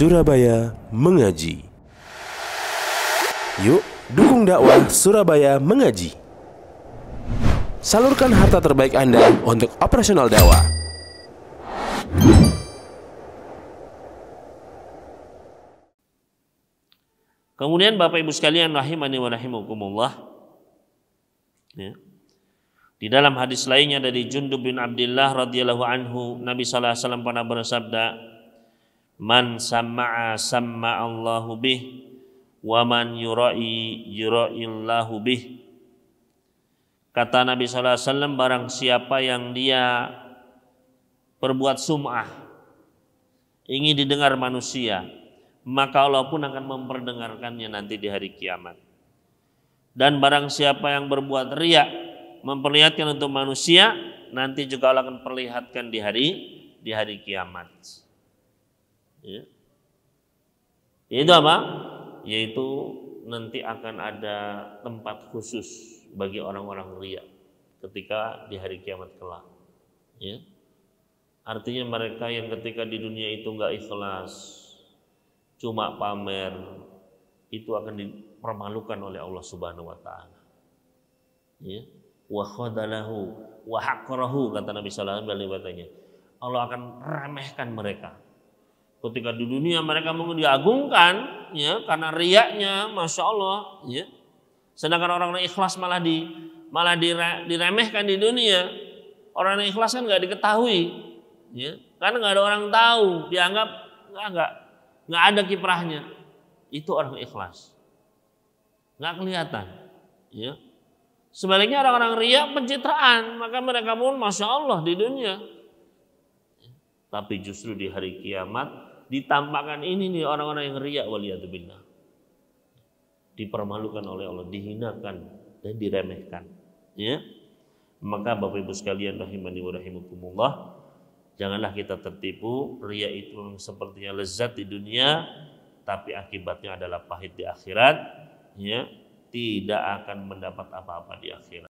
Surabaya Mengaji. Yuk, dukung dakwah Surabaya Mengaji. Salurkan harta terbaik Anda untuk operasional dakwah. Kemudian Bapak Ibu sekalian rahimani wa rahimakumullah. Ya. Di dalam hadis lainnya dari Jundub bin Abdullah radhiyallahu anhu Nabi sallallahu alaihi wasallam pernah bersabda, Man sama'a sama'allahu bih wa man yura'i yura'illahu bih. Kata Nabi sallallahu alaihi wasallam barang siapa yang dia perbuat sum'ah ingin didengar manusia, maka Allah pun akan memperdengarkannya nanti di hari kiamat. Dan barang siapa yang berbuat riak memperlihatkan untuk manusia, nanti juga Allah akan perlihatkan di hari di hari kiamat. Iya. Ya. Yaitu apa? Yaitu nanti akan ada tempat khusus bagi orang-orang ria ketika di hari kiamat kelak. Ya. Artinya mereka yang ketika di dunia itu nggak ikhlas, cuma pamer, itu akan dipermalukan oleh Allah Subhanahu wa taala. Ya. Wa khadalahu wa haqqarahu kata Nabi sallallahu alaihi wasallam Allah akan remehkan mereka Ketika di dunia mereka mungkin diagungkan ya karena riaknya masya Allah ya. Sedangkan orang-orang ikhlas malah di malah diremehkan di dunia. Orang yang ikhlas kan nggak diketahui, ya. Karena nggak ada orang tahu, dianggap nggak nggak nggak ada kiprahnya. Itu orang ikhlas, nggak kelihatan, ya. Sebaliknya orang-orang riak pencitraan, maka mereka pun masya Allah di dunia. Tapi justru di hari kiamat ditampakkan ini nih orang-orang yang riak waliyatubillah. Dipermalukan oleh Allah, dihinakan dan diremehkan. Ya. Maka Bapak Ibu sekalian rahimani wa rahimakumullah, janganlah kita tertipu, riak itu memang sepertinya lezat di dunia, tapi akibatnya adalah pahit di akhirat, ya. Tidak akan mendapat apa-apa di akhirat.